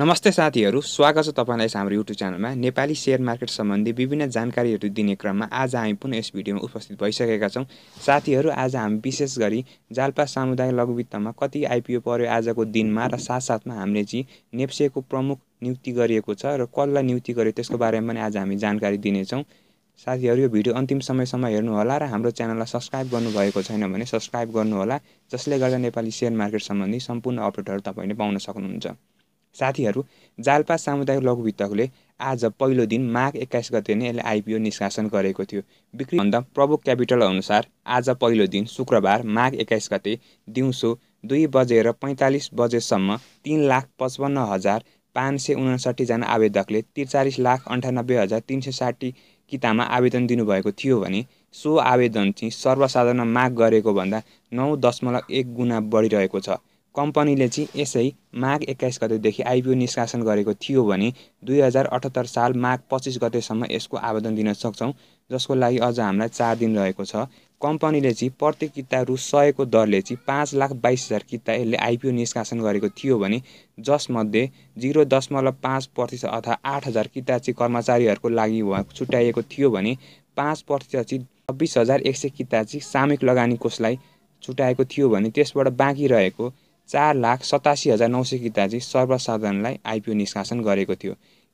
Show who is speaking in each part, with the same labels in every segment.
Speaker 1: नमस्ते साथीहरू स्वागत छ तपाईँलाई हाम्रो युट्युब च्यानलमा नेपाली सेयर मार्केट सम्बन्धी विभिन्न जानकारीहरू दिने क्रममा आज हामी पुनः यस भिडियोमा उपस्थित भइसकेका छौँ साथीहरू आज हामी विशेष गरी जालपा सामुदायिक लघुवित्तमा कति आइपिओ पर्यो आजको दिनमा र साथसाथमा हामीले चाहिँ नेप्सेको प्रमुख नियुक्ति गरिएको छ र कसलाई नियुक्ति गर्यो त्यसको बारेमा पनि आज हामी जानकारी दिनेछौँ साथीहरू यो भिडियो अन्तिम समयसम्म हेर्नुहोला र हाम्रो च्यानललाई सब्सक्राइब गर्नुभएको छैन भने सब्सक्राइब गर्नुहोला जसले गर्दा नेपाली सेयर मार्केट सम्बन्धी सम्पूर्ण अपडेटहरू तपाईँले पाउन सक्नुहुन्छ साथीहरू जालपा सामुदायिक लघुवित्तकले आज पहिलो दिन माघ एक्काइस गते नै यसले आइपिओ निष्कासन गरेको थियो बिक्री भन्दा प्रमुख क्यापिटल अनुसार आज पहिलो दिन शुक्रबार माघ एक्काइस गते दिउँसो दुई बजेर पैँतालिस बजेसम्म तिन लाख पचपन्न हजार पाँच सय उनासाठीजना आवेदकले त्रिचालिस लाख अन्ठानब्बे हजार तिन सय साठी कितामा आवेदन दिनुभएको थियो भने सो आवेदन चाहिँ सर्वसाधारण माग गरेको भन्दा नौ दशमलव एक गुणा बढिरहेको छ कम्पनीले चाहिँ यसै माघ एक्काइस गतेदेखि आइपिओ निष्कासन गरेको थियो भने दुई हजार अठहत्तर साल माघ पच्चिस गतेसम्म यसको आवेदन दिन सक्छौँ जसको लागि अझ हामीलाई चार दिन रहेको छ कम्पनीले चाहिँ प्रति किता रु सयको दरले चाहिँ पाँच लाख बाइस हजार किता यसले आइपिओ निष्कासन गरेको थियो भने जसमध्ये जिरो दशमलव पाँच प्रतिशत अथवा आठ हजार किता चाहिँ कर्मचारीहरूको लागि छुट्याइएको थियो भने पाँच प्रतिशत चाहिँ छब्बिस हजार एक सय किता चाहिँ सामूहिक लगानी कोषलाई छुट्याएको थियो भने त्यसबाट बाँकी रहेको चार लाख सतासी हजार नौ सय किता चाहिँ सर्वसाधारणलाई आइपिओ निष्कासन गरेको थियो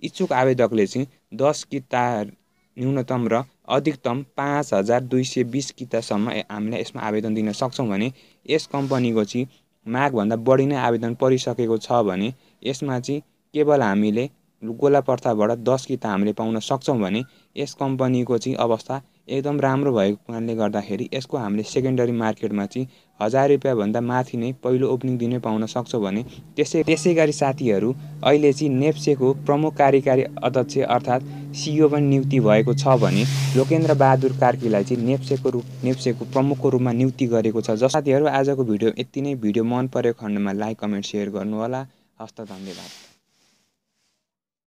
Speaker 1: इच्छुक आवेदकले चाहिँ दस किता न्यूनतम र अधिकतम पाँच हजार दुई सय बिस कितासम्म हामीले यसमा आवेदन दिन सक्छौँ भने यस कम्पनीको चाहिँ मागभन्दा बढी नै आवेदन परिसकेको छ भने यसमा चाहिँ केवल हामीले गोला प्रथाबाट दस किता हामीले पाउन सक्छौँ भने यस कम्पनीको चाहिँ अवस्था एकदम राम्रो भएको कारणले गर्दाखेरि यसको हामीले सेकेन्डरी मार्केटमा चाहिँ हजार रुपियाँभन्दा माथि नै पहिलो ओपनिङ दिनै पाउन सक्छौँ भने त्यसै त्यसै गरी साथीहरू अहिले चाहिँ नेप्सेको प्रमुख कार्यकारी अध्यक्ष अर्थात् सिइओ पनि नियुक्ति भएको छ भने लोकेन्द्र बहादुर कार्कीलाई चाहिँ नेप्सेको रूप नेप्सेको प्रमुखको रूपमा नियुक्ति गरेको छ जस साथीहरू आजको भिडियो यति नै भिडियो मन परेको खण्डमा लाइक कमेन्ट सेयर गर्नुहोला हस्त धन्यवाद